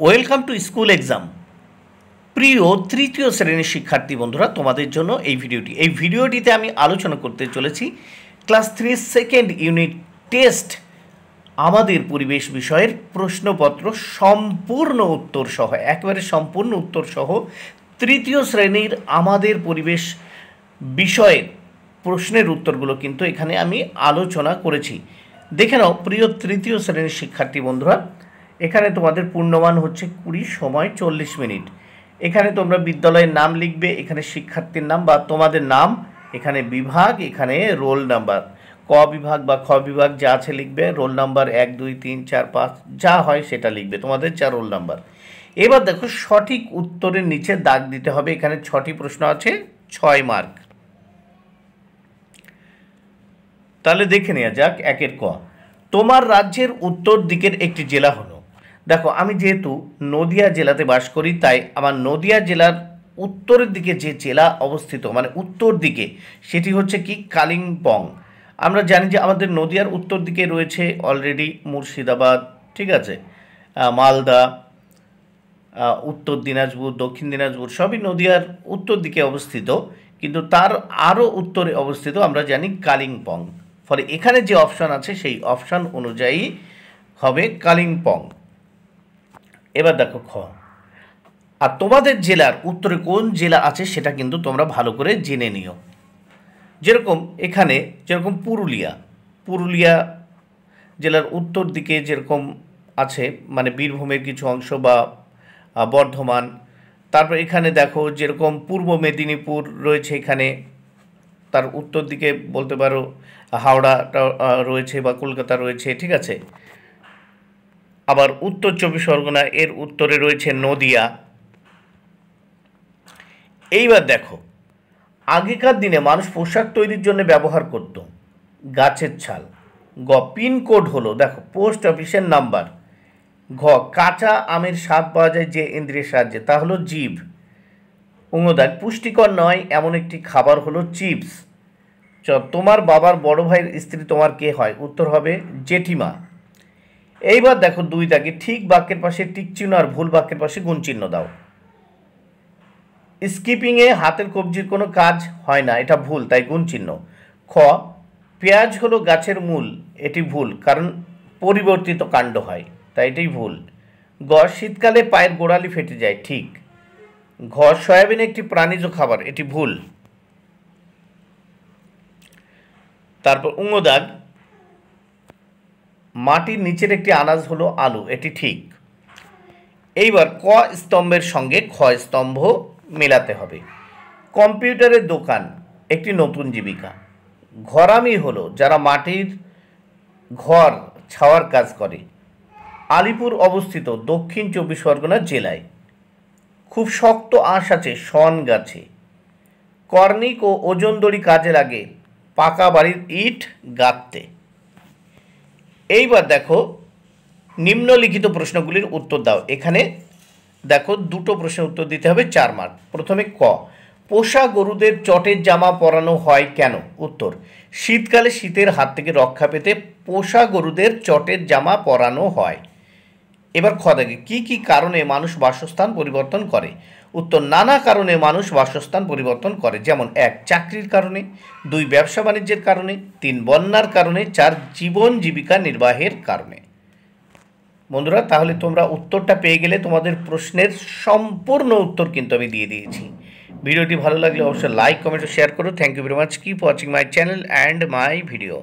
welcome to school exam প্রিয় তৃতীয় শ্রেণীর শিক্ষার্থী বন্ধুরা তোমাদের জন্য এই ভিডিওটি এই ভিডিওটিতে আমি আলোচনা করতে চলেছি class three second unit test আমাদের পরিবেশ বিষয়ের প্রশ্নপত্র সম্পূর্ণ উত্তর সহ একেবারে সম্পূর্ণ উত্তর সহ তৃতীয় শ্রেণীর আমাদের পরিবেশ বিষয়ের প্রশ্নের উত্তরগুলো কিন্তু এখানে আমি আলোচনা করেছি দেখে নাও প্রিয় তৃতীয় শ্রেণীর শিক্ষার্থী বন্ধুরা এখানে তোমাদের পূর্ণমান হচ্ছে কুড়ি সময় চল্লিশ মিনিট এখানে তোমরা বিদ্যালয়ের নাম লিখবে এখানে শিক্ষার্থীর নাম বা তোমাদের নাম এখানে বিভাগ এখানে রোল নাম্বার ক বিভাগ বা খ বিভাগ যা আছে লিখবে রোল নাম্বার এক দুই তিন চার পাঁচ যা হয় সেটা লিখবে তোমাদের চার রোল নাম্বার এবার দেখো সঠিক উত্তরের নিচে দাগ দিতে হবে এখানে ছটি প্রশ্ন আছে ছয় মার্ক তাহলে দেখে নেওয়া যাক একের ক তোমার রাজ্যের উত্তর দিকের একটি জেলা হল দেখো আমি যেহেতু নদিয়া জেলাতে বাস করি তাই আমার নদিয়া জেলার উত্তরের দিকে যে জেলা অবস্থিত মানে উত্তর দিকে সেটি হচ্ছে কি কালিম্পং আমরা জানি যে আমাদের নদিয়ার উত্তর দিকে রয়েছে অলরেডি মুর্শিদাবাদ ঠিক আছে মালদা উত্তর দিনাজপুর দক্ষিণ দিনাজপুর সবই নদিয়ার উত্তর দিকে অবস্থিত কিন্তু তার আরও উত্তরে অবস্থিত আমরা জানি কালিম্পং ফলে এখানে যে অপশান আছে সেই অপশান অনুযায়ী হবে কালিম্পং এবার দেখো খ আর তোমাদের জেলার উত্তরে কোন জেলা আছে সেটা কিন্তু তোমরা ভালো করে জেনে নিও যেরকম এখানে যেরকম পুরুলিয়া পুরুলিয়া জেলার উত্তর দিকে যেরকম আছে মানে বীরভূমের কিছু অংশ বা বর্ধমান তারপর এখানে দেখো যেরকম পূর্ব মেদিনীপুর রয়েছে এখানে তার উত্তর দিকে বলতে পারো হাওড়া রয়েছে বা কলকাতা রয়েছে ঠিক আছে আবার উত্তর চব্বিশ পরগনা এর উত্তরে রয়েছে নদিয়া এইবার দেখো আগেকার দিনে মানুষ পোশাক তৈরির জন্য ব্যবহার করত গাছের ছাল গ পিনকোড হলো দেখো পোস্ট অফিসের নাম্বার ঘ কাঁচা আমের স্বাদ পাওয়া যায় যে ইন্দ্রিয়ের সাহায্যে তা হলো জীব উঙ্গদান পুষ্টিকর নয় এমন একটি খাবার হলো চিপস চ তোমার বাবার বড় ভাইয়ের স্ত্রী তোমার কে হয় উত্তর হবে জেঠিমা এইবার দেখো দুই দাগে ঠিক বাক্যের পাশে টিক চিহ্ন আর ভুল বাক্যের পাশে গুণ চিহ্ন দাও স্কিপিংয়ে হাতের কবজির কোনো কাজ হয় না এটা ভুল তাই গুণ চিহ্ন খ পেঁয়াজ হলো গাছের মূল এটি ভুল কারণ পরিবর্তিত কাণ্ড হয় তাই এটাই ভুল গ শীতকালে পায়ের গোড়ালি ফেটে যায় ঠিক ঘ সয়াবিন একটি প্রাণীজ খাবার এটি ভুল তারপর উঙদাগ মাটির নিচের একটি আনাজ হলো আলু এটি ঠিক এইবার ক স্তম্ভের সঙ্গে খ স্তম্ভ মেলাতে হবে কম্পিউটারের দোকান একটি নতুন জীবিকা ঘরামি হলো যারা মাটির ঘর ছাওয়ার কাজ করে আলিপুর অবস্থিত দক্ষিণ চব্বিশ পরগনা জেলায় খুব শক্ত আঁশ আছে শন গাছে কর্ণিক ও ওজন দড়ি কাজে লাগে পাকা বাড়ির ইট গাঁথতে এইবার দেখো নিম্নলিখিত প্রশ্নগুলির উত্তর দাও এখানে দেখো দুটো প্রশ্নের উত্তর দিতে হবে চার মার্ক প্রথমে ক পোষা গরুদের চটের জামা পরানো হয় কেন উত্তর শীতকালে শীতের হাত থেকে রক্ষা পেতে পোষা গরুদের চটের জামা পরানো হয় এবার খ দেখে কী কী কারণে মানুষ বাসস্থান পরিবর্তন করে উত্তর নানা কারণে মানুষ বাসস্থান পরিবর্তন করে যেমন এক চাকরির কারণে দুই ব্যবসা বাণিজ্যের কারণে তিন বন্যার কারণে চার জীবন জীবিকা নির্বাহের কারণে বন্ধুরা তাহলে তোমরা উত্তরটা পেয়ে গেলে তোমাদের প্রশ্নের সম্পূর্ণ উত্তর কিন্তু আমি দিয়ে দিয়েছি ভিডিওটি ভালো লাগলে অবশ্যই লাইক কমেন্ট ও শেয়ার করো thank you very much keep watching my channel and my video